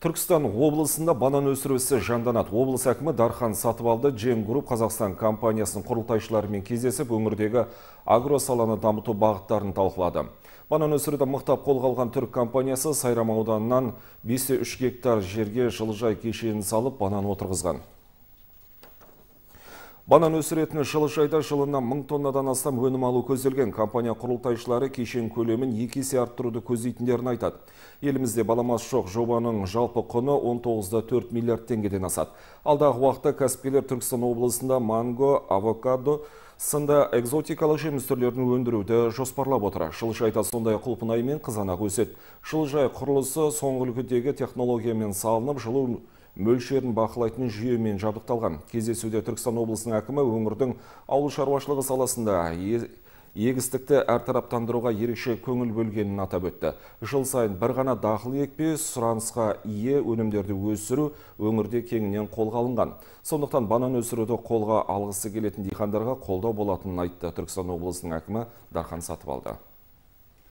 Түркістан облысында банан өсіру ісі жанданады. Облыс әкімі Дархан Сатыбалды Джен Груп Қазақстан компаниясының құрылтайшыларымен кездесіп, өңірдегі агросаланы дамыту бағыттарын талқылады. Банан өсіруді мұқтап қолға алған түрік компаниясы Сайрам ауданынан 5-3 гектар жерге жылыжай кешенін салып банан отырғызған. Банан өсіретін шылышайда жылына мың тоннадан астам өнім алу көзделген компания құрылтайшылары кешен көлемін екесе есе арттыруды көздейтіндерін айтады. Елімізде баламасы жоқ жобаның жалпы құны 4 миллиард теңгеден асады. Алдағы уақытта Каспелер Түркістан облысында манго, авокадо сында экзотикалық жеміс түрлерін өндіруді жоспарлап отыр. сондай құлпынай мен қызанақ өседі. Шылжай құрылысы соңғы үлгідегі технологиямен салынып, жылу мөлшерін бақылайтын жүйемен жабдықталған. Кездесуде Түркістан облысының әкімі өңірдің ауыл шаруашылығы саласында егістікті әртараптандыруға ерекше көңіл бөлгенін атап өтті. Жыл сайын бір ғана дақыл екпе сұранысқа ие өнімдерді өсіру өңірде кеңінен қолға алынған. Сондықтан банан өсіруді қолға алғысы келетін диқандарға қолдау болатынын айтты Түркістан облысының әкімі Дархан Сатыбалды.